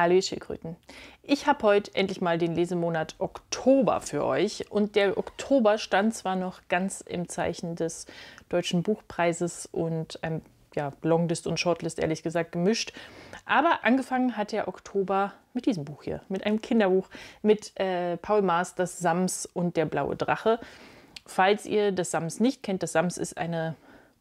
Hallo Schildkröten. Ich habe heute endlich mal den Lesemonat Oktober für euch und der Oktober stand zwar noch ganz im Zeichen des Deutschen Buchpreises und einem ja, Longlist und Shortlist ehrlich gesagt gemischt, aber angefangen hat der Oktober mit diesem Buch hier, mit einem Kinderbuch mit äh, Paul Maas, das Sams und der blaue Drache. Falls ihr das Sams nicht kennt, das Sams ist eine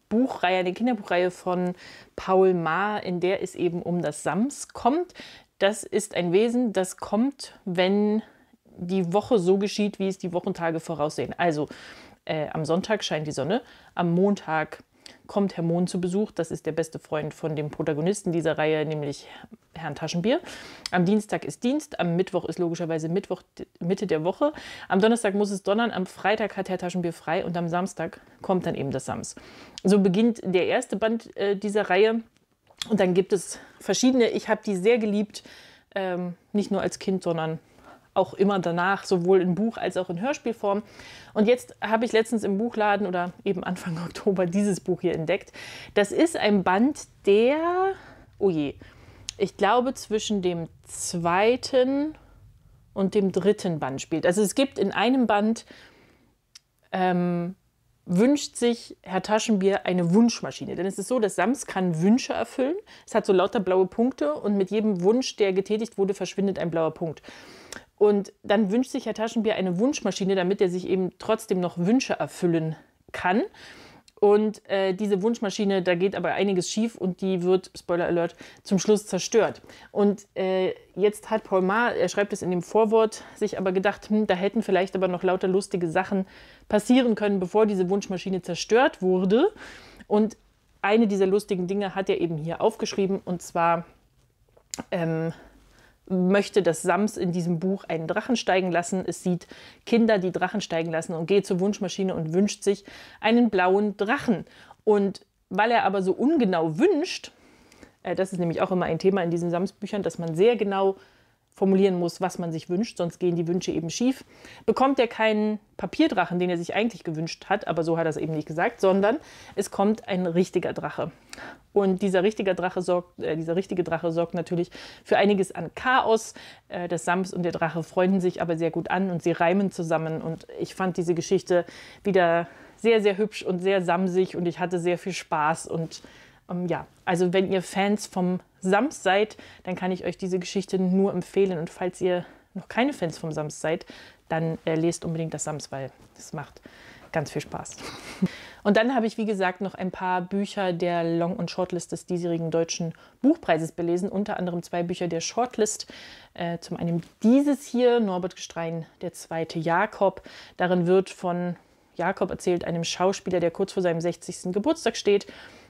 Buchreihe, eine Kinderbuchreihe von Paul Maar, in der es eben um das Sams kommt. Das ist ein Wesen, das kommt, wenn die Woche so geschieht, wie es die Wochentage voraussehen. Also äh, am Sonntag scheint die Sonne, am Montag kommt Herr Mohn zu Besuch. Das ist der beste Freund von dem Protagonisten dieser Reihe, nämlich Herrn Taschenbier. Am Dienstag ist Dienst, am Mittwoch ist logischerweise Mittwoch, Mitte der Woche. Am Donnerstag muss es donnern, am Freitag hat Herr Taschenbier frei und am Samstag kommt dann eben das Sams. So beginnt der erste Band äh, dieser Reihe. Und dann gibt es verschiedene. Ich habe die sehr geliebt, ähm, nicht nur als Kind, sondern auch immer danach, sowohl in Buch als auch in Hörspielform. Und jetzt habe ich letztens im Buchladen oder eben Anfang Oktober dieses Buch hier entdeckt. Das ist ein Band, der, oh je, ich glaube zwischen dem zweiten und dem dritten Band spielt. Also es gibt in einem Band ähm, wünscht sich Herr Taschenbier eine Wunschmaschine. Denn es ist so, dass Sams kann Wünsche erfüllen. Es hat so lauter blaue Punkte und mit jedem Wunsch, der getätigt wurde, verschwindet ein blauer Punkt. Und dann wünscht sich Herr Taschenbier eine Wunschmaschine, damit er sich eben trotzdem noch Wünsche erfüllen kann. Und äh, diese Wunschmaschine, da geht aber einiges schief und die wird, Spoiler Alert, zum Schluss zerstört. Und äh, jetzt hat Paul Ma, er schreibt es in dem Vorwort, sich aber gedacht, hm, da hätten vielleicht aber noch lauter lustige Sachen passieren können, bevor diese Wunschmaschine zerstört wurde. Und eine dieser lustigen Dinge hat er eben hier aufgeschrieben und zwar ähm, möchte, dass Sams in diesem Buch einen Drachen steigen lassen. Es sieht Kinder, die Drachen steigen lassen und geht zur Wunschmaschine und wünscht sich einen blauen Drachen. Und weil er aber so ungenau wünscht, äh, das ist nämlich auch immer ein Thema in diesen Sams-Büchern, dass man sehr genau formulieren muss, was man sich wünscht, sonst gehen die Wünsche eben schief, bekommt er keinen Papierdrachen, den er sich eigentlich gewünscht hat, aber so hat er es eben nicht gesagt, sondern es kommt ein richtiger Drache. Und dieser, richtige Drache sorgt, äh, dieser richtige Drache sorgt natürlich für einiges an Chaos. Äh, das Sams und der Drache freunden sich aber sehr gut an und sie reimen zusammen. Und ich fand diese Geschichte wieder sehr, sehr hübsch und sehr samsig und ich hatte sehr viel Spaß und ähm, ja, also wenn ihr Fans vom Sams seid, dann kann ich euch diese Geschichte nur empfehlen. Und falls ihr noch keine Fans vom Sams seid, dann äh, lest unbedingt das Sams, weil es macht ganz viel Spaß. Und dann habe ich, wie gesagt, noch ein paar Bücher der Long- und Shortlist des diesjährigen Deutschen Buchpreises belesen, unter anderem zwei Bücher der Shortlist. Äh, zum einen dieses hier, Norbert Gestrein, der zweite Jakob. Darin wird von Jakob erzählt einem Schauspieler, der kurz vor seinem 60. Geburtstag steht.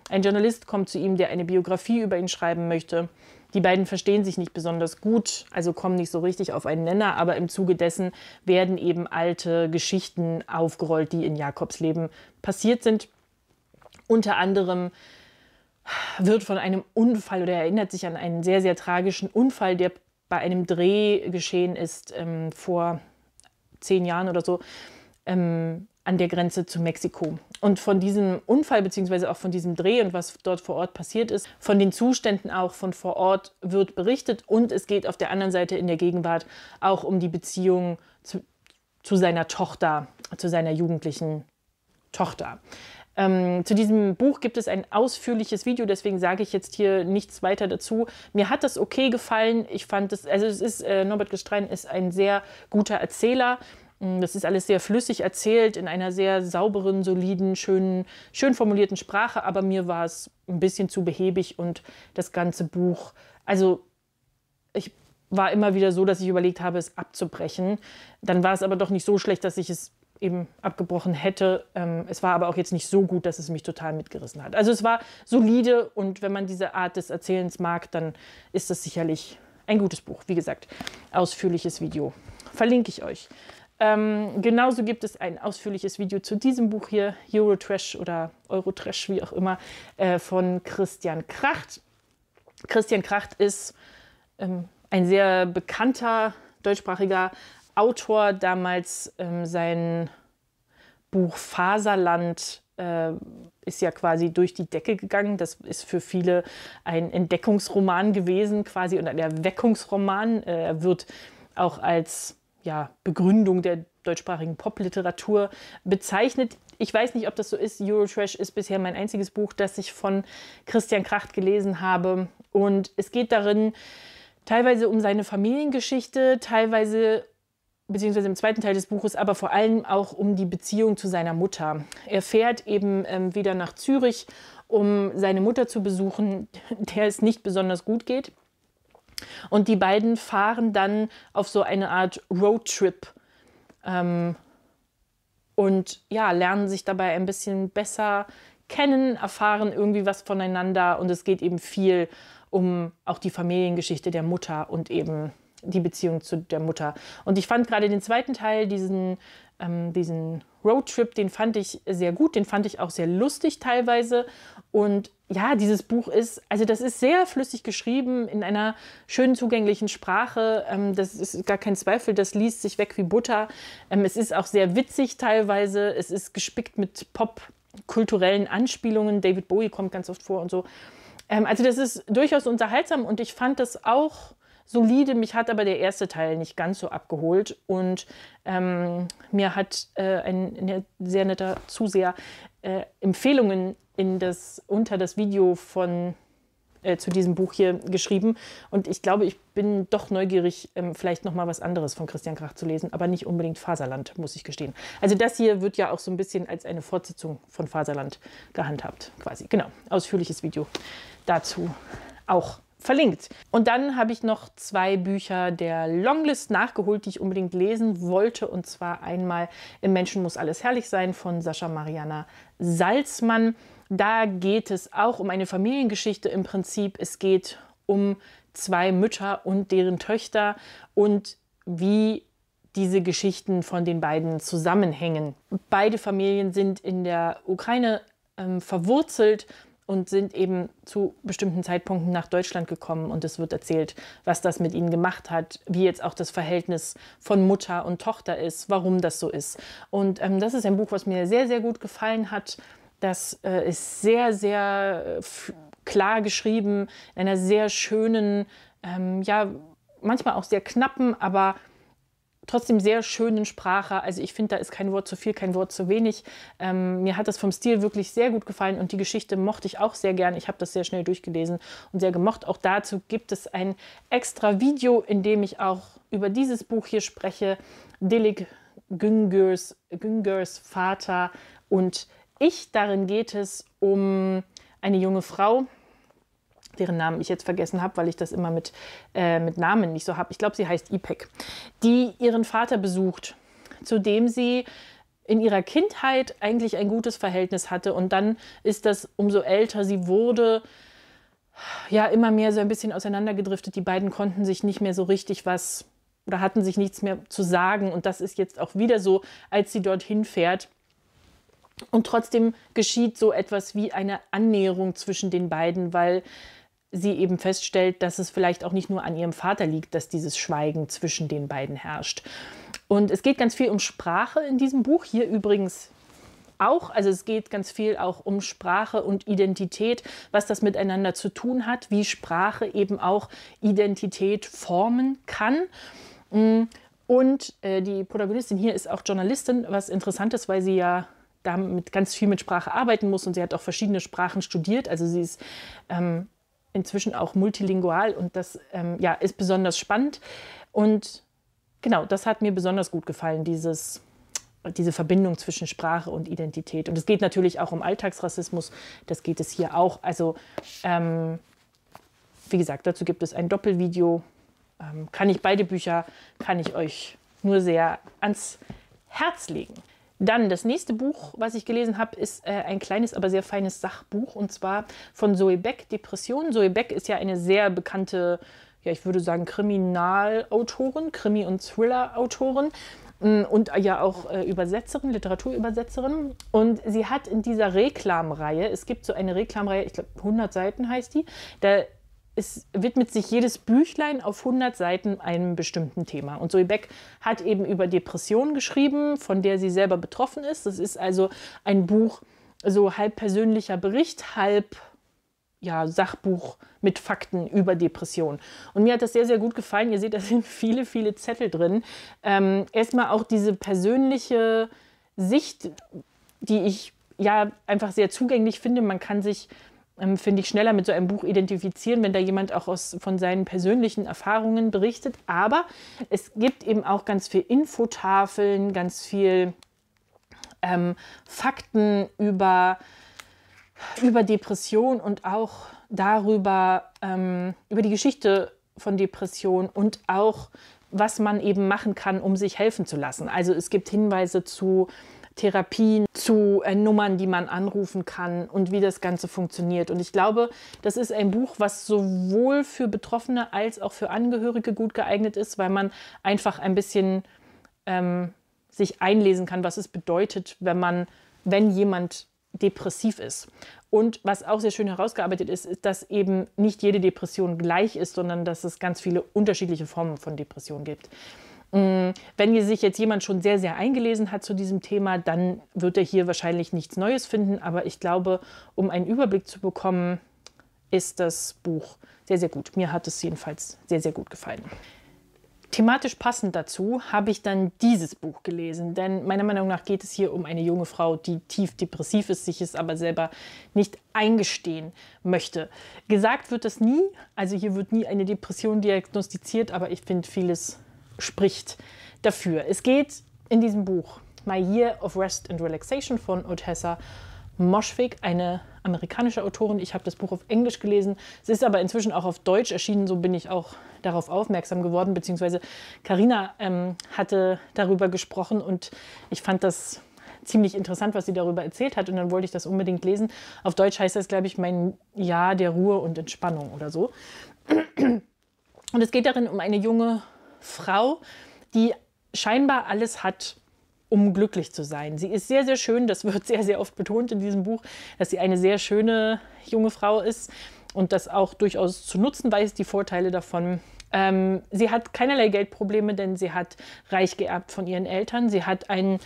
Ein Journalist kommt zu ihm, der eine Biografie über ihn schreiben möchte. Die beiden verstehen sich nicht besonders gut, also kommen nicht so richtig auf einen Nenner, aber im Zuge dessen werden eben alte Geschichten aufgerollt, die in Jakobs Leben passiert sind. Unter anderem wird von einem Unfall oder erinnert sich an einen sehr, sehr tragischen Unfall, der bei einem Dreh geschehen ist ähm, vor zehn Jahren oder so. Ähm, an der Grenze zu Mexiko. Und von diesem Unfall beziehungsweise auch von diesem Dreh und was dort vor Ort passiert ist, von den Zuständen auch von vor Ort wird berichtet und es geht auf der anderen Seite in der Gegenwart auch um die Beziehung zu, zu seiner Tochter, zu seiner jugendlichen Tochter. Ähm, zu diesem Buch gibt es ein ausführliches Video, deswegen sage ich jetzt hier nichts weiter dazu. Mir hat das okay gefallen. Ich fand es, also es ist, äh, Norbert Gestrein ist ein sehr guter Erzähler. Mm, das ist alles sehr flüssig erzählt, in einer sehr sauberen, soliden, schönen, schön formulierten Sprache, aber mir war es ein bisschen zu behäbig und das ganze Buch, also ich war immer wieder so, dass ich überlegt habe, es abzubrechen. Dann war es aber doch nicht so schlecht, dass ich es eben abgebrochen hätte. Ähm, es war aber auch jetzt nicht so gut, dass es mich total mitgerissen hat. Also es war solide und wenn man diese Art des Erzählens mag, dann ist das sicherlich ein gutes Buch. Wie gesagt, ausführliches Video. Verlinke ich euch. Ähm, genauso gibt es ein ausführliches Video zu diesem Buch hier, Eurotrash oder Eurotrash, wie auch immer, äh, von Christian Kracht. Christian Kracht ist ähm, ein sehr bekannter deutschsprachiger Autor, damals ähm, sein Buch Faserland äh, ist ja quasi durch die Decke gegangen. Das ist für viele ein Entdeckungsroman gewesen quasi und ein Erweckungsroman. Äh, er wird auch als ja, Begründung der deutschsprachigen Popliteratur bezeichnet. Ich weiß nicht, ob das so ist. Eurotrash ist bisher mein einziges Buch, das ich von Christian Kracht gelesen habe. Und es geht darin teilweise um seine Familiengeschichte, teilweise beziehungsweise im zweiten Teil des Buches, aber vor allem auch um die Beziehung zu seiner Mutter. Er fährt eben ähm, wieder nach Zürich, um seine Mutter zu besuchen, der es nicht besonders gut geht. Und die beiden fahren dann auf so eine Art Roadtrip ähm, und ja, lernen sich dabei ein bisschen besser kennen, erfahren irgendwie was voneinander und es geht eben viel um auch die Familiengeschichte der Mutter und eben die Beziehung zu der Mutter. Und ich fand gerade den zweiten Teil, diesen, ähm, diesen Roadtrip, den fand ich sehr gut, den fand ich auch sehr lustig teilweise. Und ja, dieses Buch ist, also das ist sehr flüssig geschrieben, in einer schönen zugänglichen Sprache. Ähm, das ist gar kein Zweifel, das liest sich weg wie Butter. Ähm, es ist auch sehr witzig teilweise, es ist gespickt mit popkulturellen Anspielungen. David Bowie kommt ganz oft vor und so. Ähm, also das ist durchaus unterhaltsam und ich fand das auch solide. Mich hat aber der erste Teil nicht ganz so abgeholt. Und ähm, mir hat äh, ein, sehr netter Zuseher äh, Empfehlungen in das, unter das Video von äh, zu diesem Buch hier geschrieben. Und ich glaube, ich bin doch neugierig, ähm, vielleicht nochmal was anderes von Christian Krach zu lesen, aber nicht unbedingt Faserland, muss ich gestehen. Also das hier wird ja auch so ein bisschen als eine Fortsetzung von Faserland gehandhabt, quasi. Genau, ausführliches Video dazu auch verlinkt. Und dann habe ich noch zwei Bücher der Longlist nachgeholt, die ich unbedingt lesen wollte. Und zwar einmal Im Menschen muss alles herrlich sein von Sascha Mariana Salzmann. Da geht es auch um eine Familiengeschichte im Prinzip. Es geht um zwei Mütter und deren Töchter und wie diese Geschichten von den beiden zusammenhängen. Beide Familien sind in der Ukraine ähm, verwurzelt und sind eben zu bestimmten Zeitpunkten nach Deutschland gekommen und es wird erzählt, was das mit ihnen gemacht hat, wie jetzt auch das Verhältnis von Mutter und Tochter ist, warum das so ist. Und ähm, das ist ein Buch, was mir sehr, sehr gut gefallen hat. Das äh, ist sehr, sehr äh, klar geschrieben, in einer sehr schönen, ähm, ja, manchmal auch sehr knappen, aber trotzdem sehr schönen Sprache. Also ich finde, da ist kein Wort zu viel, kein Wort zu wenig. Ähm, mir hat das vom Stil wirklich sehr gut gefallen und die Geschichte mochte ich auch sehr gern. Ich habe das sehr schnell durchgelesen und sehr gemocht. Auch dazu gibt es ein extra Video, in dem ich auch über dieses Buch hier spreche. Dilik Güngörs, Güngörs Vater und ich. Darin geht es um eine junge Frau, deren Namen ich jetzt vergessen habe, weil ich das immer mit, äh, mit Namen nicht so habe. Ich glaube, sie heißt Ipek, die ihren Vater besucht, zu dem sie in ihrer Kindheit eigentlich ein gutes Verhältnis hatte. Und dann ist das, umso älter sie wurde, ja, immer mehr so ein bisschen auseinandergedriftet. Die beiden konnten sich nicht mehr so richtig was oder hatten sich nichts mehr zu sagen. Und das ist jetzt auch wieder so, als sie dorthin fährt. Und trotzdem geschieht so etwas wie eine Annäherung zwischen den beiden, weil sie eben feststellt, dass es vielleicht auch nicht nur an ihrem Vater liegt, dass dieses Schweigen zwischen den beiden herrscht. Und es geht ganz viel um Sprache in diesem Buch. Hier übrigens auch. Also es geht ganz viel auch um Sprache und Identität, was das miteinander zu tun hat, wie Sprache eben auch Identität formen kann. Mm, und äh, die Protagonistin hier ist auch Journalistin, was interessant ist, weil sie ja damit ganz viel mit Sprache arbeiten muss und sie hat auch verschiedene Sprachen studiert. Also sie ist ähm, inzwischen auch multilingual und das ähm, ja, ist besonders spannend. Und genau, das hat mir besonders gut gefallen, dieses, diese Verbindung zwischen Sprache und Identität. Und es geht natürlich auch um Alltagsrassismus, das geht es hier auch. Also, ähm, wie gesagt, dazu gibt es ein Doppelvideo. Ähm, kann ich beide Bücher, kann ich euch nur sehr ans Herz legen. Dann das nächste Buch, was ich gelesen habe, ist äh, ein kleines, aber sehr feines Sachbuch und zwar von Zoe Beck, Depression. Zoe Beck ist ja eine sehr bekannte, ja, ich würde sagen, Kriminalautorin, Krimi- und Thriller-Autorin mm, und ja auch äh, Übersetzerin, Literaturübersetzerin. Und sie hat in dieser Reklamreihe, es gibt so eine Reklamreihe, ich glaube 100 Seiten heißt die, da es widmet sich jedes Büchlein auf 100 Seiten einem bestimmten Thema. Und Zoe Beck hat eben über Depressionen geschrieben, von der sie selber betroffen ist. Das ist also ein Buch, so halb persönlicher Bericht, halb ja, Sachbuch mit Fakten über Depressionen. Und mir hat das sehr, sehr gut gefallen. Ihr seht, da sind viele, viele Zettel drin. Ähm, erstmal auch diese persönliche Sicht, die ich ja einfach sehr zugänglich finde. Man kann sich ähm, finde ich, schneller mit so einem Buch identifizieren, wenn da jemand auch aus, von seinen persönlichen Erfahrungen berichtet. Aber es gibt eben auch ganz viel Infotafeln, ganz viel ähm, Fakten über, über Depression und auch darüber, ähm, über die Geschichte von Depression und auch, was man eben machen kann, um sich helfen zu lassen. Also es gibt Hinweise zu Therapien, zu äh, Nummern, die man anrufen kann und wie das Ganze funktioniert. Und ich glaube, das ist ein Buch, was sowohl für Betroffene als auch für Angehörige gut geeignet ist, weil man einfach ein bisschen ähm, sich einlesen kann, was es bedeutet, wenn man, wenn jemand depressiv ist. Und was auch sehr schön herausgearbeitet ist, ist, dass eben nicht jede Depression gleich ist, sondern dass es ganz viele unterschiedliche Formen von Depressionen gibt. Mm, wenn sich jetzt jemand schon sehr, sehr eingelesen hat zu diesem Thema, dann wird er hier wahrscheinlich nichts Neues finden. Aber ich glaube, um einen Überblick zu bekommen, ist das Buch sehr, sehr gut. Mir hat es jedenfalls sehr, sehr gut gefallen. Thematisch passend dazu habe ich dann dieses Buch gelesen, denn meiner Meinung nach geht es hier um eine junge Frau, die tief depressiv ist, sich es aber selber nicht eingestehen möchte. Gesagt wird das nie, also hier wird nie eine Depression diagnostiziert, aber ich finde vieles spricht dafür. Es geht in diesem Buch My Year of Rest and Relaxation von Odessa Moschwig, eine amerikanische Autorin. Ich habe das Buch auf Englisch gelesen. Es ist aber inzwischen auch auf Deutsch erschienen, so bin ich auch darauf aufmerksam geworden, beziehungsweise Karina ähm, hatte darüber gesprochen und ich fand das ziemlich interessant, was sie darüber erzählt hat und dann wollte ich das unbedingt lesen. Auf Deutsch heißt das, glaube ich, mein Jahr der Ruhe und Entspannung oder so. Und es geht darin um eine junge Frau, die scheinbar alles hat, um glücklich zu sein. Sie ist sehr, sehr schön, das wird sehr, sehr oft betont in diesem Buch, dass sie eine sehr schöne junge Frau ist und das auch durchaus zu nutzen weiß, die Vorteile davon. Ähm, sie hat keinerlei Geldprobleme, denn sie hat reich geerbt von ihren Eltern. Sie hat einen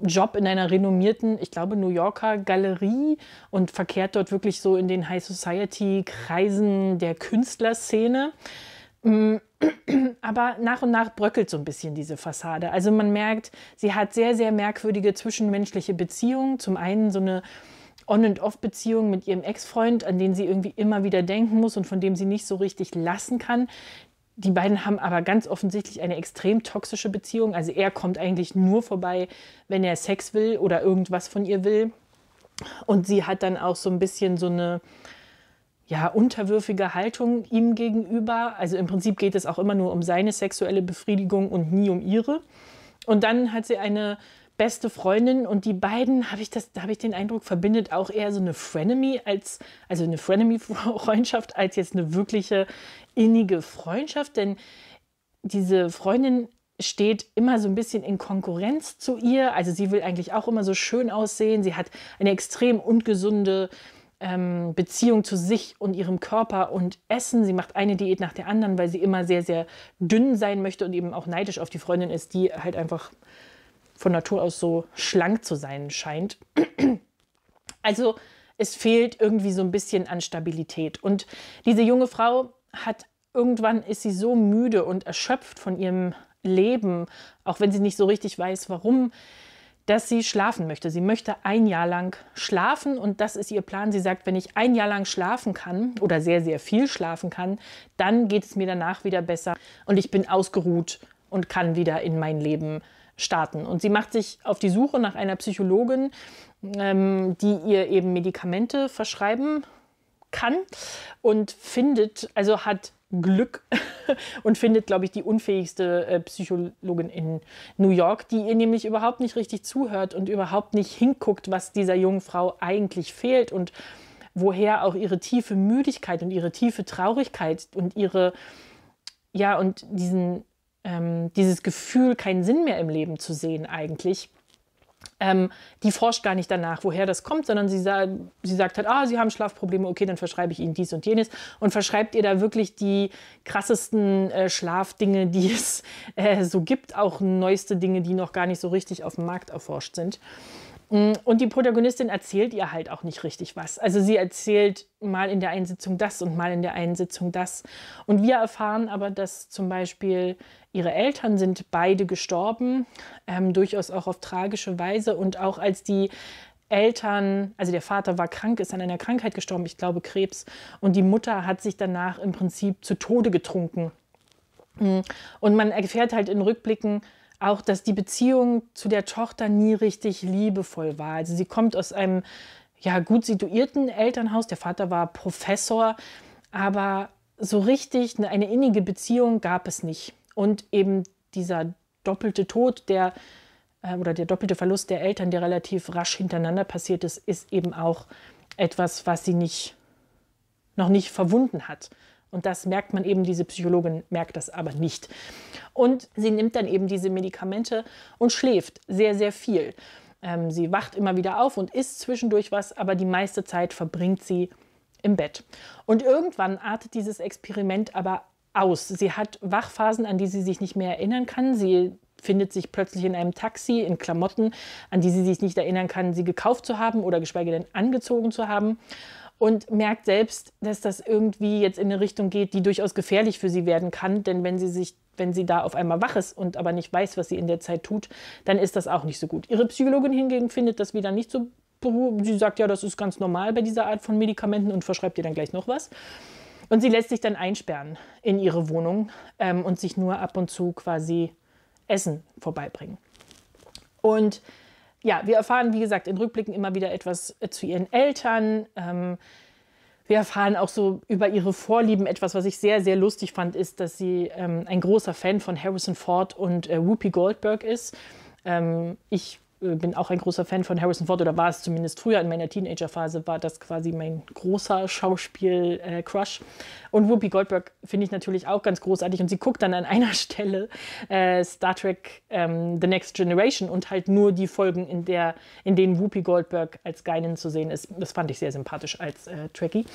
Job in einer renommierten, ich glaube, New Yorker Galerie und verkehrt dort wirklich so in den High Society-Kreisen der Künstlerszene. Mm. Aber nach und nach bröckelt so ein bisschen diese Fassade. Also man merkt, sie hat sehr, sehr merkwürdige zwischenmenschliche Beziehungen. Zum einen so eine On-and-Off-Beziehung mit ihrem Ex-Freund, an den sie irgendwie immer wieder denken muss und von dem sie nicht so richtig lassen kann. Die beiden haben aber ganz offensichtlich eine extrem toxische Beziehung. Also er kommt eigentlich nur vorbei, wenn er Sex will oder irgendwas von ihr will. Und sie hat dann auch so ein bisschen so eine ja, unterwürfige Haltung ihm gegenüber. Also im Prinzip geht es auch immer nur um seine sexuelle Befriedigung und nie um ihre. Und dann hat sie eine beste Freundin und die beiden, habe ich, hab ich den Eindruck, verbindet auch eher so eine Frenemy als, also eine Frenemy-Freundschaft als jetzt eine wirkliche innige Freundschaft, denn diese Freundin steht immer so ein bisschen in Konkurrenz zu ihr. Also sie will eigentlich auch immer so schön aussehen. Sie hat eine extrem ungesunde äh, ähm, Beziehung zu sich und ihrem Körper und Essen. Sie macht eine Diät nach der anderen, weil sie immer sehr, sehr dünn sein möchte und eben auch neidisch auf die Freundin ist, die halt einfach von Natur aus so schlank zu sein scheint. Also es fehlt irgendwie so ein bisschen an Stabilität. Und diese junge Frau hat irgendwann ist sie so müde und erschöpft von ihrem Leben, auch wenn sie nicht so richtig weiß, warum dass sie schlafen möchte. Sie möchte ein Jahr lang schlafen und das ist ihr Plan. Sie sagt, wenn ich ein Jahr lang schlafen kann oder sehr, sehr viel schlafen kann, dann geht es mir danach wieder besser und ich bin ausgeruht und kann wieder in mein Leben starten. Und sie macht sich auf die Suche nach einer Psychologin, ähm, die ihr eben Medikamente verschreiben kann und findet, also hat Glück und findet, glaube ich, die unfähigste äh, Psychologin in New York, die ihr nämlich überhaupt nicht richtig zuhört und überhaupt nicht hinguckt, was dieser jungen Frau eigentlich fehlt und woher auch ihre tiefe Müdigkeit und ihre tiefe Traurigkeit und ihre, ja, und diesen, ähm, dieses Gefühl, keinen Sinn mehr im Leben zu sehen eigentlich ähm, die forscht gar nicht danach, woher das kommt, sondern sie, sa sie sagt halt, ah, Sie haben Schlafprobleme, okay, dann verschreibe ich Ihnen dies und jenes und verschreibt ihr da wirklich die krassesten äh, Schlafdinge, die es äh, so gibt, auch neueste Dinge, die noch gar nicht so richtig auf dem Markt erforscht sind. Mm, und die Protagonistin erzählt ihr halt auch nicht richtig was. Also sie erzählt mal in der einen Sitzung das und mal in der einen Sitzung das. Und wir erfahren aber, dass zum Beispiel ihre Eltern sind beide gestorben, ähm, durchaus auch auf tragische Weise. Und auch als die Eltern, also der Vater war krank, ist an einer Krankheit gestorben, ich glaube Krebs, und die Mutter hat sich danach im Prinzip zu Tode getrunken. Mm, und man erfährt halt in Rückblicken, auch, dass die Beziehung zu der Tochter nie richtig liebevoll war. Also sie kommt aus einem ja, gut situierten Elternhaus. Der Vater war Professor, aber so richtig eine innige Beziehung gab es nicht. Und eben dieser doppelte Tod, der äh, oder der doppelte Verlust der Eltern, der relativ rasch hintereinander passiert ist, ist eben auch etwas, was sie nicht, noch nicht verwunden hat. Und das merkt man eben, diese Psychologin merkt das aber nicht. Und sie nimmt dann eben diese Medikamente und schläft sehr, sehr viel. Ähm, sie wacht immer wieder auf und isst zwischendurch was, aber die meiste Zeit verbringt sie im Bett. Und irgendwann artet dieses Experiment aber aus. Sie hat Wachphasen, an die sie sich nicht mehr erinnern kann. Sie findet sich plötzlich in einem Taxi in Klamotten, an die sie sich nicht erinnern kann, sie gekauft zu haben oder geschweige denn angezogen zu haben und merkt selbst, dass das irgendwie jetzt in eine Richtung geht, die durchaus gefährlich für sie werden kann. Denn wenn sie sich, wenn sie da auf einmal wach ist und aber nicht weiß, was sie in der Zeit tut, dann ist das auch nicht so gut. Ihre Psychologin hingegen findet das wieder nicht so. Sie sagt ja, das ist ganz normal bei dieser Art von Medikamenten und verschreibt ihr dann gleich noch was. Und sie lässt sich dann einsperren in ihre Wohnung ähm, und sich nur ab und zu quasi Essen vorbeibringen. Und ja, wir erfahren, wie gesagt, in Rückblicken immer wieder etwas äh, zu ihren Eltern. Ähm, wir erfahren auch so über ihre Vorlieben etwas, was ich sehr, sehr lustig fand, ist, dass sie ähm, ein großer Fan von Harrison Ford und äh, Whoopi Goldberg ist. Ähm, ich äh, bin auch ein großer Fan von Harrison Ford oder war es zumindest früher in meiner Teenagerphase, war das quasi mein großer Schauspiel-Crush. Äh, und Whoopi Goldberg finde ich natürlich auch ganz großartig und sie guckt dann an einer Stelle äh, Star Trek ähm, The Next Generation und halt nur die Folgen, in, der, in denen Whoopi Goldberg als Geinin zu sehen ist. Das fand ich sehr sympathisch als äh, Trekkie.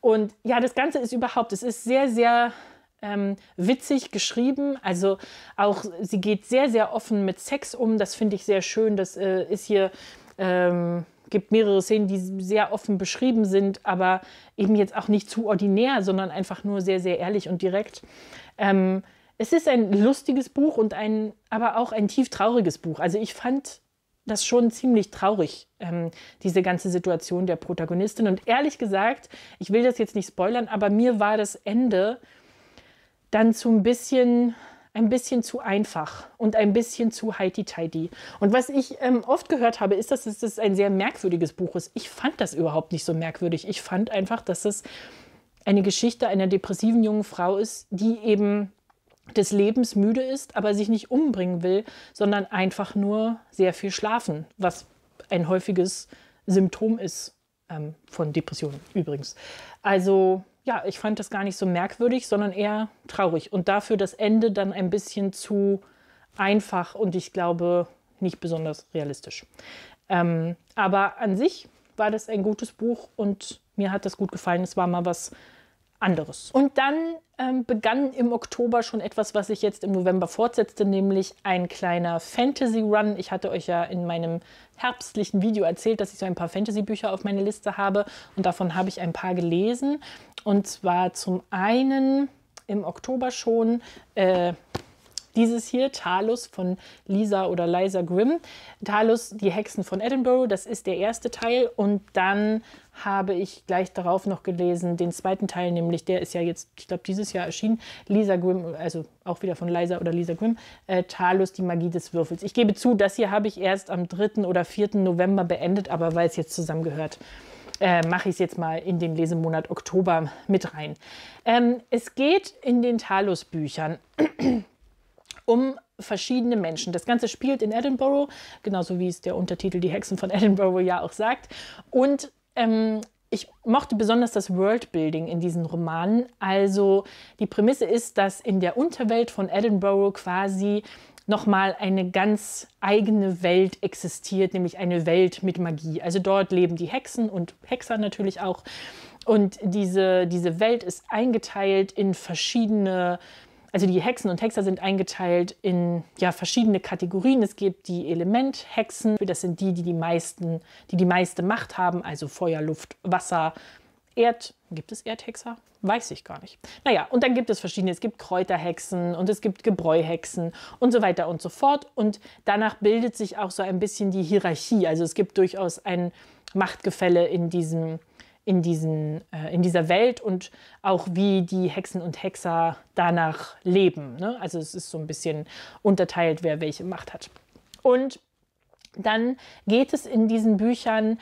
Und ja, das Ganze ist überhaupt, es ist sehr, sehr ähm, witzig geschrieben. Also auch sie geht sehr, sehr offen mit Sex um. Das finde ich sehr schön. Das äh, ist hier. Ähm, gibt mehrere Szenen, die sehr offen beschrieben sind, aber eben jetzt auch nicht zu ordinär, sondern einfach nur sehr, sehr ehrlich und direkt. Ähm, es ist ein lustiges Buch und ein, aber auch ein tief trauriges Buch. Also ich fand das schon ziemlich traurig, ähm, diese ganze Situation der Protagonistin. Und ehrlich gesagt, ich will das jetzt nicht spoilern, aber mir war das Ende dann zu ein bisschen, ein bisschen zu einfach und ein bisschen zu heidi-teidi. Und was ich ähm, oft gehört habe, ist, dass es ein sehr merkwürdiges Buch ist. Ich fand das überhaupt nicht so merkwürdig. Ich fand einfach, dass es eine Geschichte einer depressiven jungen Frau ist, die eben des Lebens müde ist, aber sich nicht umbringen will, sondern einfach nur sehr viel schlafen, was ein häufiges Symptom ist ähm, von Depressionen übrigens. Also ja, ich fand das gar nicht so merkwürdig, sondern eher traurig. Und dafür das Ende dann ein bisschen zu einfach und ich glaube nicht besonders realistisch. Ähm, aber an sich war das ein gutes Buch und mir hat das gut gefallen. Es war mal was anderes. Und dann ähm, begann im Oktober schon etwas, was ich jetzt im November fortsetzte, nämlich ein kleiner Fantasy-Run. Ich hatte euch ja in meinem herbstlichen Video erzählt, dass ich so ein paar Fantasy-Bücher auf meiner Liste habe und davon habe ich ein paar gelesen. Und zwar zum einen im Oktober schon äh, dieses hier, Talus von Lisa oder Liza Grimm. Talus, die Hexen von Edinburgh, das ist der erste Teil. Und dann habe ich gleich darauf noch gelesen, den zweiten Teil, nämlich der ist ja jetzt, ich glaube, dieses Jahr erschienen, Lisa Grimm, also auch wieder von Liza oder Lisa Grimm, äh, Talus, die Magie des Würfels. Ich gebe zu, das hier habe ich erst am 3. oder 4. November beendet, aber weil es jetzt zusammengehört, äh, mache ich es jetzt mal in den Lesemonat Oktober mit rein. Ähm, es geht in den Talus-Büchern um verschiedene Menschen. Das Ganze spielt in Edinburgh, genauso wie es der Untertitel Die Hexen von Edinburgh ja auch sagt. Und ähm, ich mochte besonders das Worldbuilding in diesen Romanen. Also die Prämisse ist, dass in der Unterwelt von Edinburgh quasi nochmal eine ganz eigene Welt existiert, nämlich eine Welt mit Magie. Also dort leben die Hexen und Hexer natürlich auch. Und diese, diese Welt ist eingeteilt in verschiedene äh, also die Hexen und Hexer sind eingeteilt in ja, verschiedene Kategorien. Es gibt die Elementhexen, das sind die, die die, meisten, die die meiste Macht haben, also Feuer, Luft, Wasser, Erd. Gibt es Erdhexer? Weiß ich gar nicht. Naja, und dann gibt es verschiedene. Es gibt Kräuterhexen und es gibt Gebräuhexen und so weiter und so fort. Und danach bildet sich auch so ein bisschen die Hierarchie. Also es gibt durchaus ein Machtgefälle in diesem in, diesen, äh, in dieser Welt und auch wie die Hexen und Hexer danach leben. Ne? Also es ist so ein bisschen unterteilt, wer welche Macht hat. Und dann geht es in diesen Büchern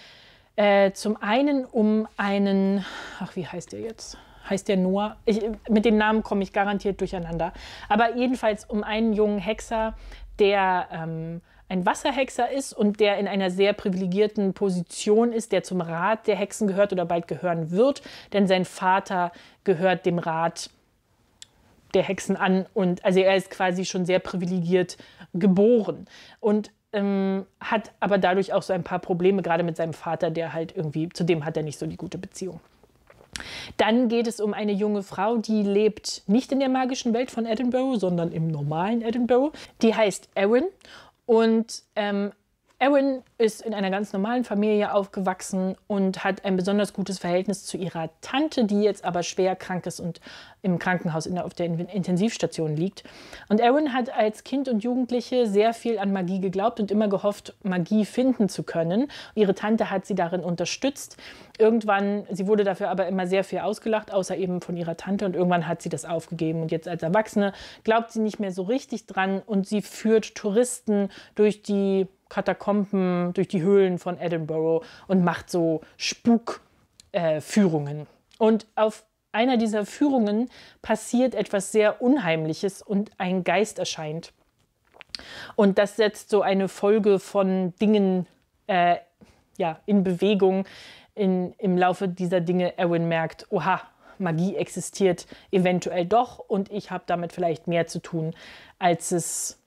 äh, zum einen um einen, ach wie heißt der jetzt? heißt der Noah. Ich, mit den Namen komme ich garantiert durcheinander. Aber jedenfalls um einen jungen Hexer, der ähm, ein Wasserhexer ist und der in einer sehr privilegierten Position ist, der zum Rat der Hexen gehört oder bald gehören wird, denn sein Vater gehört dem Rat der Hexen an und also er ist quasi schon sehr privilegiert geboren und ähm, hat aber dadurch auch so ein paar Probleme, gerade mit seinem Vater, der halt irgendwie, zu dem hat er nicht so die gute Beziehung. Dann geht es um eine junge Frau, die lebt nicht in der magischen Welt von Edinburgh, sondern im normalen Edinburgh. Die heißt Erin und ähm, Erin ist in einer ganz normalen Familie aufgewachsen und hat ein besonders gutes Verhältnis zu ihrer Tante, die jetzt aber schwer krank ist und im Krankenhaus in der, auf der Intensivstation liegt. Und Erin hat als Kind und Jugendliche sehr viel an Magie geglaubt und immer gehofft, Magie finden zu können. Ihre Tante hat sie darin unterstützt. Irgendwann, sie wurde dafür aber immer sehr viel ausgelacht, außer eben von ihrer Tante. Und irgendwann hat sie das aufgegeben. Und jetzt als Erwachsene glaubt sie nicht mehr so richtig dran und sie führt Touristen durch die Katakomben, durch die Höhlen von Edinburgh und macht so Spukführungen. Äh, und auf einer dieser Führungen passiert etwas sehr Unheimliches und ein Geist erscheint. Und das setzt so eine Folge von Dingen äh, ja, in Bewegung. In, Im Laufe dieser Dinge Erwin merkt, oha, Magie existiert eventuell doch und ich habe damit vielleicht mehr zu tun, als es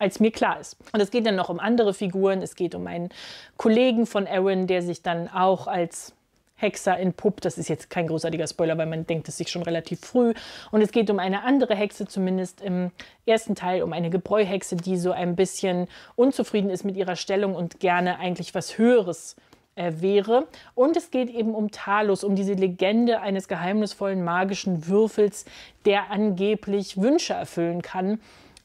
als mir klar ist. Und es geht dann noch um andere Figuren. Es geht um einen Kollegen von Aaron, der sich dann auch als Hexer entpuppt. Das ist jetzt kein großartiger Spoiler, weil man denkt es sich schon relativ früh. Und es geht um eine andere Hexe, zumindest im ersten Teil, um eine Gebräuhexe, die so ein bisschen unzufrieden ist mit ihrer Stellung und gerne eigentlich was Höheres äh, wäre. Und es geht eben um Talos, um diese Legende eines geheimnisvollen magischen Würfels, der angeblich Wünsche erfüllen kann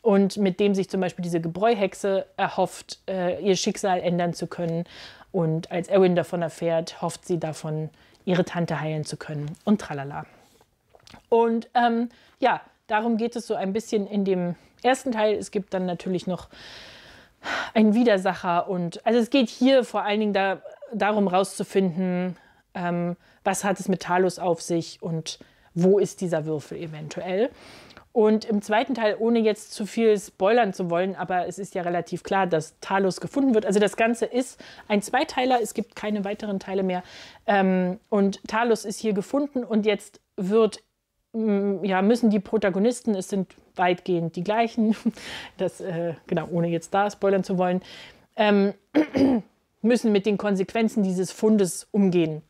und mit dem sich zum Beispiel diese Gebräuhexe erhofft, äh, ihr Schicksal ändern zu können. Und als Erwin davon erfährt, hofft sie davon, ihre Tante heilen zu können und tralala. Und ähm, ja, darum geht es so ein bisschen in dem ersten Teil. Es gibt dann natürlich noch einen Widersacher und also es geht hier vor allen Dingen da, darum rauszufinden, ähm, was hat es mit Talos auf sich und wo ist dieser Würfel eventuell. Und im zweiten Teil, ohne jetzt zu viel spoilern zu wollen, aber es ist ja relativ klar, dass Talos gefunden wird. Also das Ganze ist ein Zweiteiler, es gibt keine weiteren Teile mehr. Ähm, und Talos ist hier gefunden und jetzt wird, mm, ja, müssen die Protagonisten, es sind weitgehend die gleichen, das, äh, genau, ohne jetzt da spoilern zu wollen, ähm, müssen mit den Konsequenzen dieses Fundes umgehen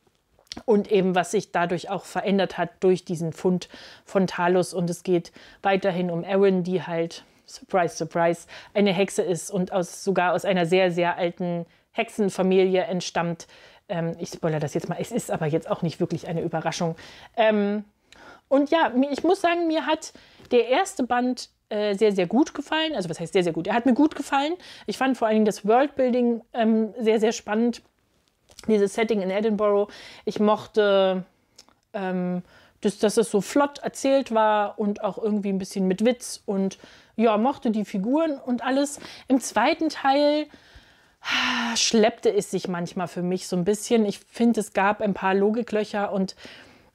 und eben was sich dadurch auch verändert hat durch diesen Fund von Talus. Und es geht weiterhin um Erin, die halt, surprise, surprise, eine Hexe ist und aus, sogar aus einer sehr, sehr alten Hexenfamilie entstammt. Ähm, ich spoilere das jetzt mal, es ist aber jetzt auch nicht wirklich eine Überraschung. Ähm, und ja, ich muss sagen, mir hat der erste Band äh, sehr, sehr gut gefallen. Also was heißt sehr, sehr gut? Er hat mir gut gefallen. Ich fand vor allen Dingen das Worldbuilding ähm, sehr, sehr spannend dieses Setting in Edinburgh. Ich mochte, ähm, dass, dass es so flott erzählt war und auch irgendwie ein bisschen mit Witz und ja, mochte die Figuren und alles. Im zweiten Teil ah, schleppte es sich manchmal für mich so ein bisschen. Ich finde, es gab ein paar Logiklöcher und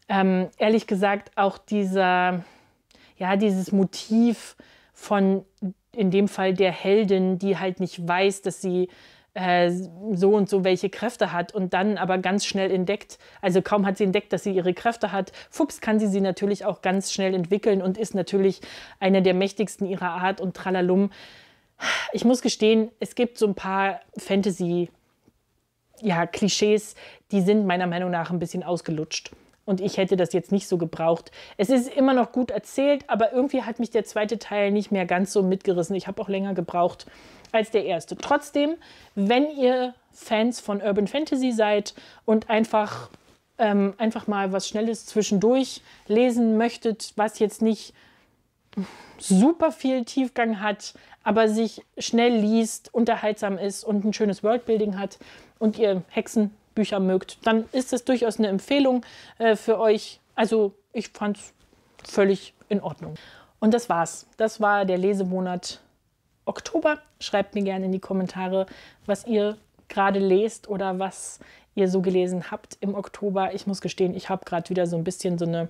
ähm, ehrlich gesagt auch dieser, ja, dieses Motiv von in dem Fall der Heldin, die halt nicht weiß, dass sie äh, so und so welche Kräfte hat und dann aber ganz schnell entdeckt, also kaum hat sie entdeckt, dass sie ihre Kräfte hat, fups, kann sie sie natürlich auch ganz schnell entwickeln und ist natürlich eine der mächtigsten ihrer Art und tralalum. Ich muss gestehen, es gibt so ein paar Fantasy- ja, Klischees, die sind meiner Meinung nach ein bisschen ausgelutscht und ich hätte das jetzt nicht so gebraucht. Es ist immer noch gut erzählt, aber irgendwie hat mich der zweite Teil nicht mehr ganz so mitgerissen. Ich habe auch länger gebraucht als der erste. Trotzdem, wenn ihr Fans von Urban Fantasy seid und einfach, ähm, einfach mal was Schnelles zwischendurch lesen möchtet, was jetzt nicht super viel Tiefgang hat, aber sich schnell liest, unterhaltsam ist und ein schönes Worldbuilding hat und ihr Hexen Bücher mögt, dann ist es durchaus eine Empfehlung äh, für euch. Also ich fand es völlig in Ordnung. Und das war's. Das war der Lesemonat Oktober. Schreibt mir gerne in die Kommentare, was ihr gerade lest oder was ihr so gelesen habt im Oktober. Ich muss gestehen, ich habe gerade wieder so ein bisschen so eine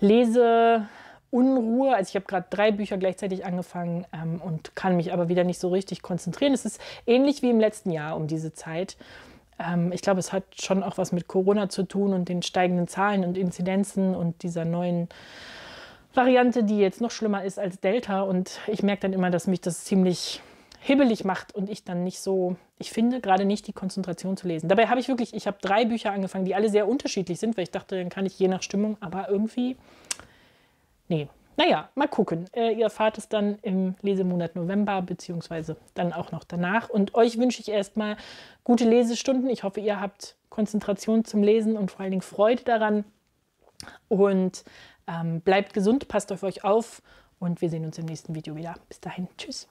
Leseunruhe. Also ich habe gerade drei Bücher gleichzeitig angefangen ähm, und kann mich aber wieder nicht so richtig konzentrieren. Es ist ähnlich wie im letzten Jahr um diese Zeit ähm, ich glaube, es hat schon auch was mit Corona zu tun und den steigenden Zahlen und Inzidenzen und dieser neuen Variante, die jetzt noch schlimmer ist als Delta. Und ich merke dann immer, dass mich das ziemlich hibbelig macht und ich dann nicht so, ich finde gerade nicht die Konzentration zu lesen. Dabei habe ich wirklich, ich habe drei Bücher angefangen, die alle sehr unterschiedlich sind, weil ich dachte, dann kann ich je nach Stimmung, aber irgendwie, nee, naja, mal gucken. Äh, ihr erfahrt es dann im Lesemonat November, beziehungsweise dann auch noch danach. Und euch wünsche ich erstmal gute Lesestunden. Ich hoffe, ihr habt Konzentration zum Lesen und vor allen Dingen Freude daran. Und ähm, bleibt gesund, passt auf euch auf und wir sehen uns im nächsten Video wieder. Bis dahin, tschüss.